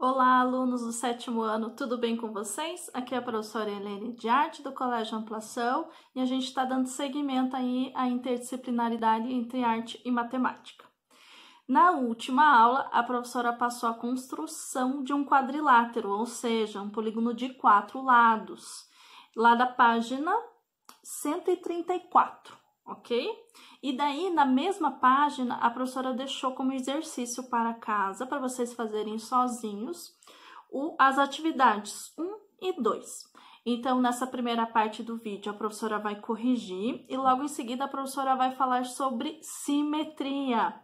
Olá, alunos do sétimo ano, tudo bem com vocês? Aqui é a professora Helene de Arte do Colégio Amplação e a gente está dando seguimento aí à interdisciplinaridade entre arte e matemática. Na última aula, a professora passou a construção de um quadrilátero, ou seja, um polígono de quatro lados, lá da página 134, ok? E daí, na mesma página, a professora deixou como exercício para casa, para vocês fazerem sozinhos, o, as atividades 1 e 2. Então, nessa primeira parte do vídeo, a professora vai corrigir e logo em seguida a professora vai falar sobre simetria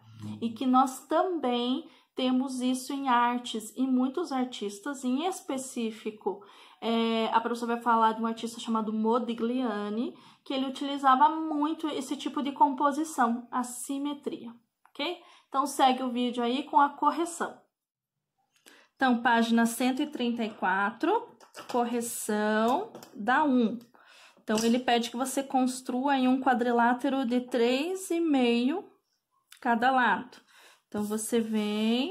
e que nós também temos isso em artes e muitos artistas, em específico é, a professora vai falar de um artista chamado Modigliani, que ele utilizava muito esse tipo de composição, a simetria, ok? Então, segue o vídeo aí com a correção. Então, página 134, correção da 1. Então, ele pede que você construa em um quadrilátero de 3,5 cada lado. Então, você vem,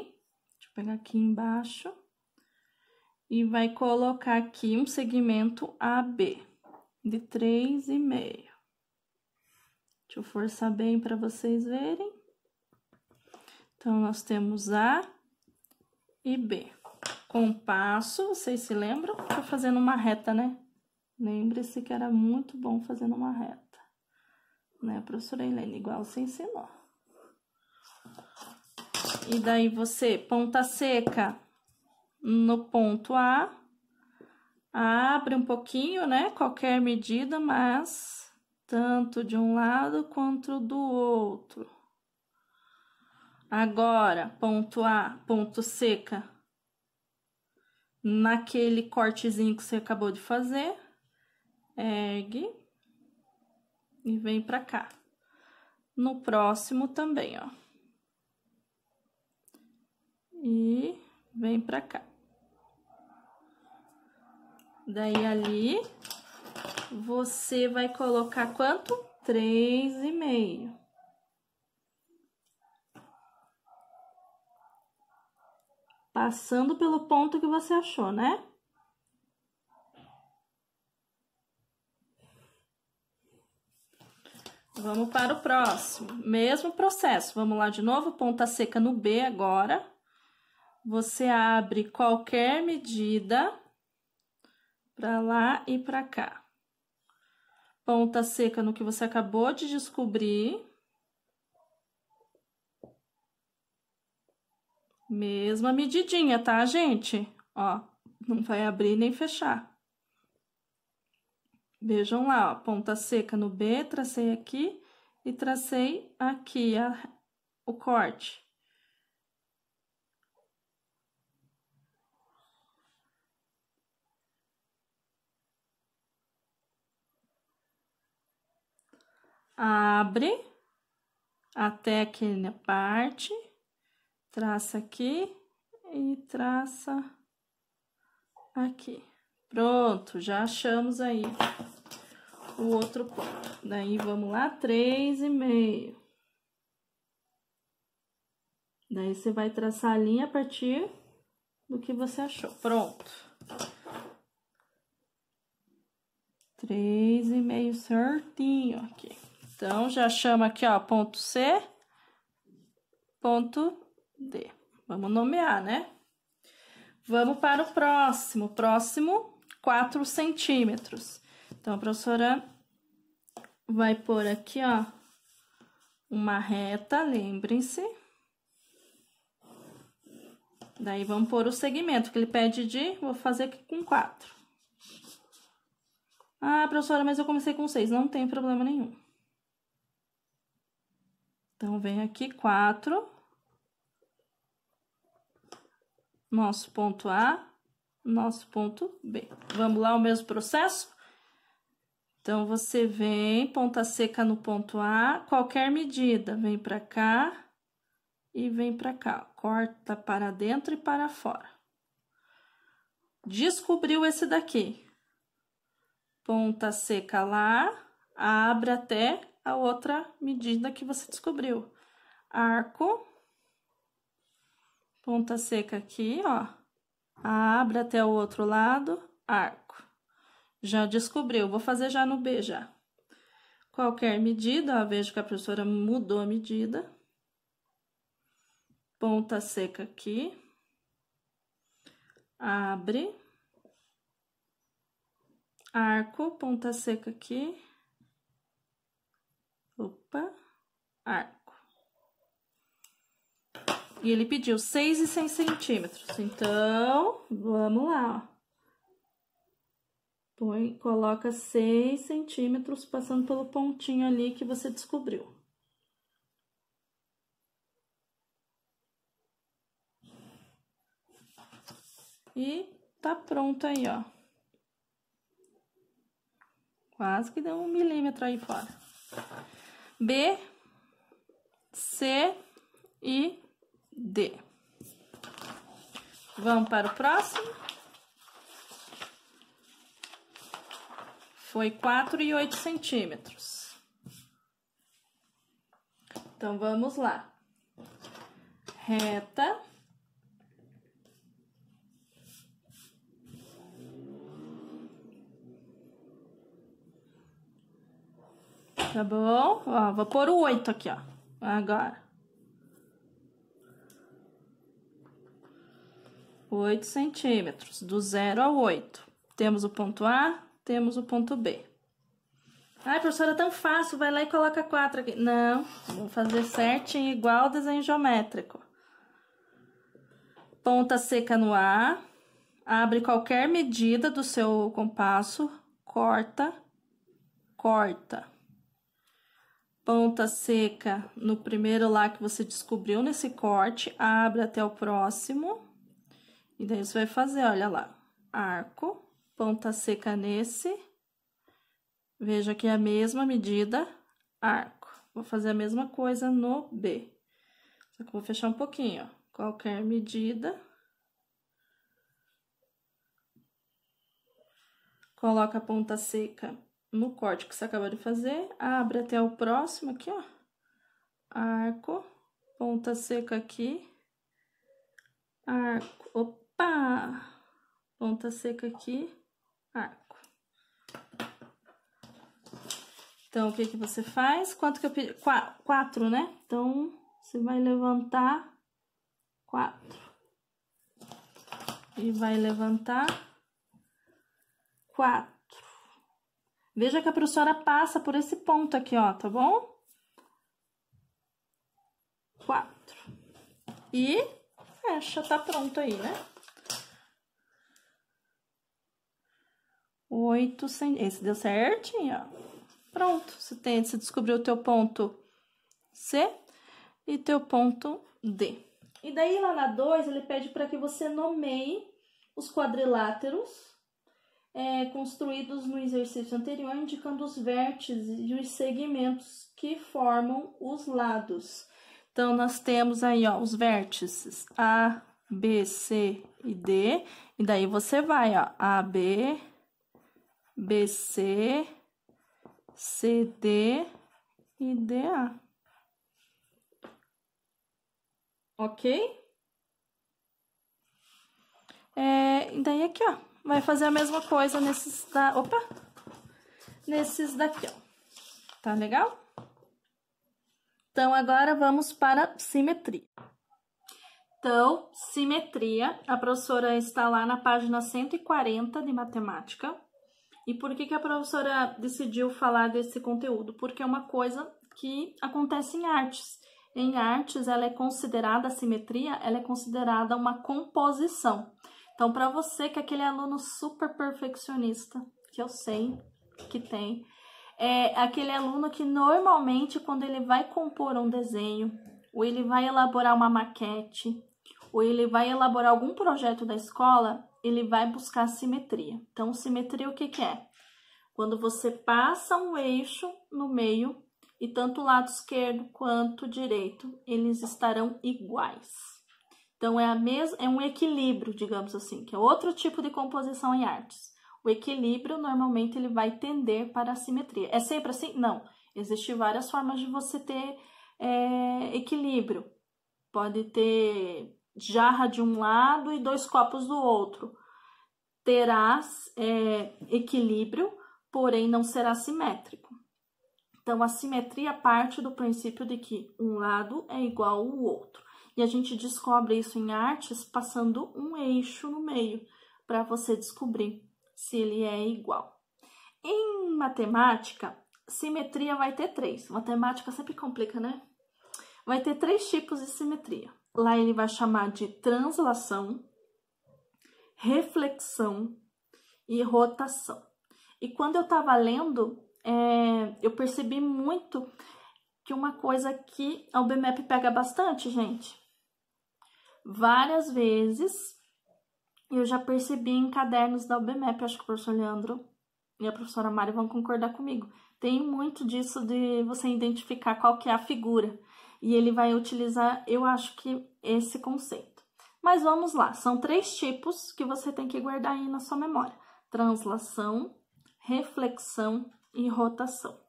deixa eu pegar aqui embaixo, e vai colocar aqui um segmento AB de três e meio. Deixa eu forçar bem para vocês verem. Então, nós temos A e B. Compasso, vocês se lembram? Tô tá fazendo uma reta, né? Lembre-se que era muito bom fazendo uma reta. Né, professora Helena? Igual você ensinou. E daí você, ponta seca, no ponto A, abre um pouquinho, né? Qualquer medida, mas tanto de um lado quanto do outro. Agora, ponto A, ponto seca, naquele cortezinho que você acabou de fazer, ergue e vem pra cá. No próximo também, ó. E vem pra cá. Daí ali você vai colocar quanto? Três e meio. Passando pelo ponto que você achou, né? Vamos para o próximo. Mesmo processo. Vamos lá de novo, ponta seca no B agora. Você abre qualquer medida para lá e para cá. Ponta seca no que você acabou de descobrir. Mesma medidinha, tá, gente? Ó, não vai abrir nem fechar. Vejam lá, ó, ponta seca no B, tracei aqui e tracei aqui a, o corte. abre até na parte, traça aqui e traça aqui. Pronto, já achamos aí o outro ponto. Daí, vamos lá, três e meio. Daí, você vai traçar a linha a partir do que você achou. Pronto. Três e meio certinho aqui. Então, já chama aqui, ó, ponto C, ponto D. Vamos nomear, né? Vamos para o próximo. Próximo, 4 centímetros. Então, a professora vai pôr aqui, ó, uma reta, lembrem-se. Daí, vamos pôr o segmento que ele pede de... Vou fazer aqui com 4. Ah, professora, mas eu comecei com 6. Não tem problema nenhum. Então, vem aqui quatro. Nosso ponto A, nosso ponto B. Vamos lá, o mesmo processo? Então, você vem, ponta seca no ponto A, qualquer medida, vem para cá e vem para cá. Corta para dentro e para fora. Descobriu esse daqui. Ponta seca lá, abre até a outra medida que você descobriu. Arco, ponta seca aqui, ó, abre até o outro lado, arco. Já descobriu, vou fazer já no B já. Qualquer medida, ó, vejo que a professora mudou a medida. Ponta seca aqui, abre, arco, ponta seca aqui, Opa, arco. E ele pediu 6 e 100 centímetros. Então, vamos lá, ó. Põe, coloca 6 centímetros passando pelo pontinho ali que você descobriu. E tá pronto aí, ó. Quase que deu um milímetro aí fora. B, C e D. Vamos para o próximo. Foi 4 e 8 centímetros. Então, vamos lá. Reta. Tá bom? Ó, vou pôr o 8 aqui, ó. Agora. 8 centímetros, do 0 ao 8. Temos o ponto A, temos o ponto B. Ai, professora, é tão fácil, vai lá e coloca 4 aqui. Não, vou fazer certinho, igual desenho geométrico. Ponta seca no A, abre qualquer medida do seu compasso, corta, corta ponta seca no primeiro lá que você descobriu nesse corte, abre até o próximo. E daí você vai fazer, olha lá, arco, ponta seca nesse. Veja que é a mesma medida, arco. Vou fazer a mesma coisa no B. Só que vou fechar um pouquinho, ó. Qualquer medida. Coloca a ponta seca no corte que você acabou de fazer, abre até o próximo aqui, ó, arco, ponta seca aqui, arco, opa, ponta seca aqui, arco. Então, o que que você faz? Quanto que eu pedi? quatro, né? Então, você vai levantar quatro. E vai levantar quatro Veja que a professora passa por esse ponto aqui, ó, tá bom? Quatro. E fecha, tá pronto aí, né? Oito centímetros. Esse deu certinho, ó. Pronto, você, tem, você descobriu o teu ponto C e teu ponto D. E daí, lá na 2, ele pede para que você nomeie os quadriláteros é, construídos no exercício anterior, indicando os vértices e os segmentos que formam os lados. Então, nós temos aí ó, os vértices A, B, C e D, e daí você vai ó, A, B, B, C, C, D e D, A. Ok? É, e daí aqui, ó, vai fazer a mesma coisa nesses da... Opa! Nesses daqui, ó. Tá legal? Então, agora vamos para simetria. Então, simetria, a professora está lá na página 140 de matemática. E por que, que a professora decidiu falar desse conteúdo? Porque é uma coisa que acontece em artes. Em artes, ela é considerada, a simetria, ela é considerada uma composição. Então, para você que é aquele aluno super perfeccionista, que eu sei que tem, é aquele aluno que normalmente quando ele vai compor um desenho, ou ele vai elaborar uma maquete, ou ele vai elaborar algum projeto da escola, ele vai buscar simetria. Então, simetria o que, que é? Quando você passa um eixo no meio e tanto o lado esquerdo quanto o direito, eles estarão iguais. Então é, a mes é um equilíbrio, digamos assim, que é outro tipo de composição em artes. O equilíbrio normalmente ele vai tender para a simetria. É sempre assim? Não. Existem várias formas de você ter é, equilíbrio. Pode ter jarra de um lado e dois copos do outro. Terás é, equilíbrio, porém não será simétrico. Então, a simetria parte do princípio de que um lado é igual ao outro. E a gente descobre isso em artes passando um eixo no meio para você descobrir se ele é igual. Em matemática, simetria vai ter três. Matemática sempre complica, né? Vai ter três tipos de simetria. Lá ele vai chamar de translação, reflexão e rotação. E quando eu estava lendo, é, eu percebi muito que uma coisa que o BMAP pega bastante, gente, várias vezes. Eu já percebi em cadernos da UBMEP, acho que o professor Leandro e a professora Mari vão concordar comigo. Tem muito disso de você identificar qual que é a figura. E ele vai utilizar, eu acho que, esse conceito. Mas vamos lá, são três tipos que você tem que guardar aí na sua memória. Translação, reflexão e rotação.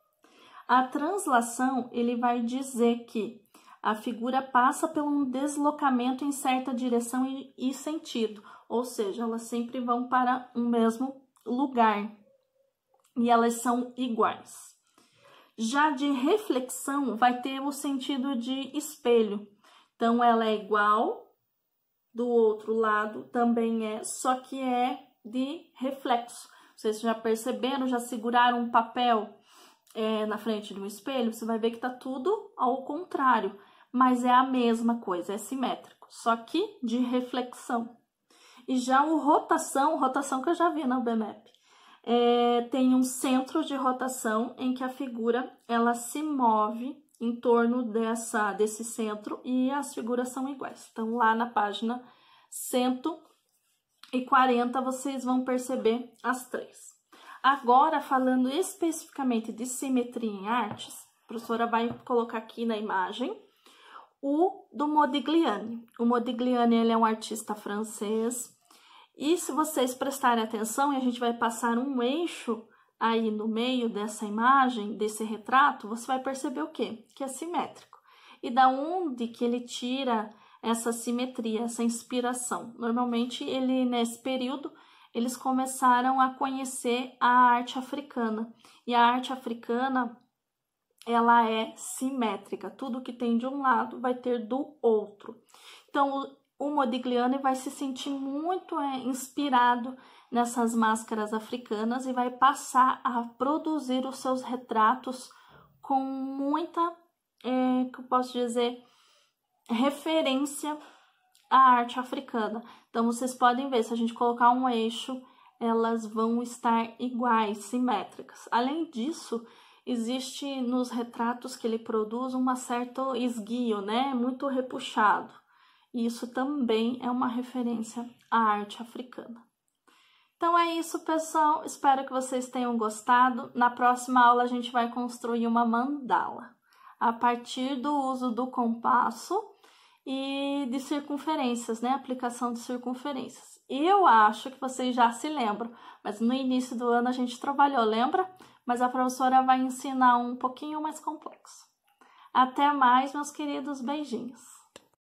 A translação, ele vai dizer que a figura passa por um deslocamento em certa direção e, sentido, ou seja, elas sempre vão para um mesmo lugar e elas são iguais. Já de reflexão, vai ter o sentido de espelho. Então, ela é igual do outro lado, também é, só que é de reflexo. Vocês já perceberam, já seguraram um papel é, na frente de um espelho? Você vai ver que tá tudo ao contrário mas é a mesma coisa, é simétrico, só que de reflexão. E já o rotação, rotação que eu já vi na UBMAP, é, tem um centro de rotação em que a figura ela se move em torno dessa, desse centro e as figuras são iguais. Então, lá na página 140, vocês vão perceber as três. Agora, falando especificamente de simetria em artes, a professora vai colocar aqui na imagem o do Modigliani. O Modigliani ele é um artista francês. E se vocês prestarem atenção, e a gente vai passar um eixo aí no meio dessa imagem, desse retrato, você vai perceber o quê? Que é simétrico. E da onde que ele tira essa simetria, essa inspiração? Normalmente ele nesse período eles começaram a conhecer a arte africana. E a arte africana ela é simétrica. Tudo que tem de um lado vai ter do outro. Então, o Modigliani vai se sentir muito é, inspirado nessas máscaras africanas e vai passar a produzir os seus retratos com muita, é, que eu posso dizer, referência à arte africana. Então, vocês podem ver, se a gente colocar um eixo, elas vão estar iguais, simétricas. Além disso, existe nos retratos que ele produz um certo esguio, né? Muito repuxado. E isso também é uma referência à arte africana. Então é isso, pessoal. Espero que vocês tenham gostado. Na próxima aula a gente vai construir uma mandala a partir do uso do compasso e de circunferências, né? Aplicação de circunferências. Eu acho que vocês já se lembram, mas no início do ano a gente trabalhou, lembra? mas a professora vai ensinar um pouquinho mais complexo. Até mais, meus queridos beijinhos.